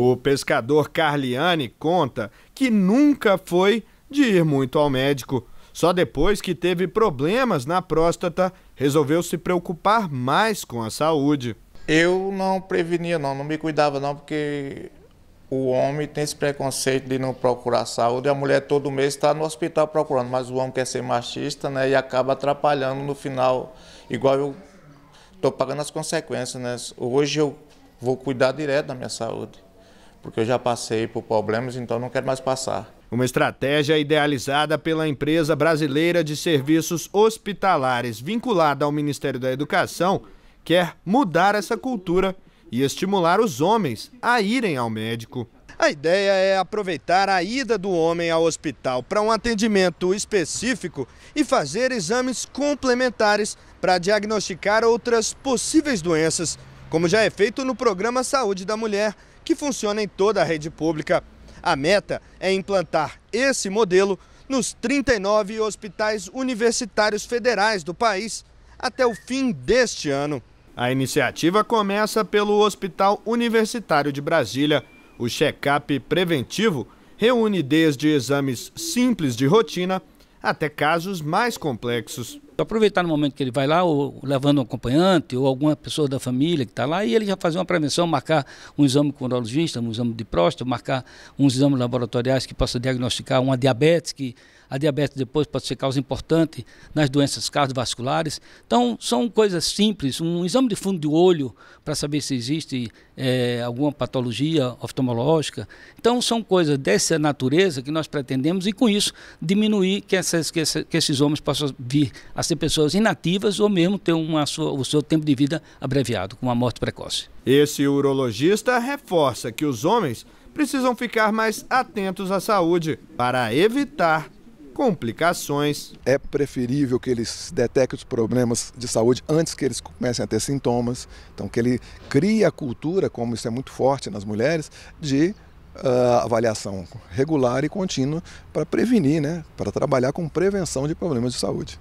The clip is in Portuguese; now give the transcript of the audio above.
O pescador Carliani conta que nunca foi de ir muito ao médico. Só depois que teve problemas na próstata, resolveu se preocupar mais com a saúde. Eu não prevenia não, não me cuidava não, porque o homem tem esse preconceito de não procurar saúde, a mulher todo mês está no hospital procurando, mas o homem quer ser machista, né, e acaba atrapalhando no final, igual eu estou pagando as consequências, né? Hoje eu vou cuidar direto da minha saúde porque eu já passei por problemas, então não quero mais passar. Uma estratégia idealizada pela empresa brasileira de serviços hospitalares, vinculada ao Ministério da Educação, quer mudar essa cultura e estimular os homens a irem ao médico. A ideia é aproveitar a ida do homem ao hospital para um atendimento específico e fazer exames complementares para diagnosticar outras possíveis doenças como já é feito no programa Saúde da Mulher, que funciona em toda a rede pública. A meta é implantar esse modelo nos 39 hospitais universitários federais do país até o fim deste ano. A iniciativa começa pelo Hospital Universitário de Brasília. O check-up preventivo reúne desde exames simples de rotina até casos mais complexos. Então, aproveitar no momento que ele vai lá, ou levando um acompanhante, ou alguma pessoa da família que está lá, e ele já fazer uma prevenção, marcar um exame com o urologista, um exame de próstata, marcar uns exames laboratoriais que possa diagnosticar uma diabetes, que a diabetes depois pode ser causa importante nas doenças cardiovasculares. Então, são coisas simples, um exame de fundo de olho para saber se existe é, alguma patologia oftalmológica. Então, são coisas dessa natureza que nós pretendemos e, com isso, diminuir que, essas, que, essa, que esses homens possam vir a ser pessoas inativas ou mesmo ter uma sua, o seu tempo de vida abreviado, com uma morte precoce. Esse urologista reforça que os homens precisam ficar mais atentos à saúde para evitar complicações. É preferível que eles detectem os problemas de saúde antes que eles comecem a ter sintomas. Então, que ele crie a cultura, como isso é muito forte nas mulheres, de uh, avaliação regular e contínua para prevenir, né? para trabalhar com prevenção de problemas de saúde.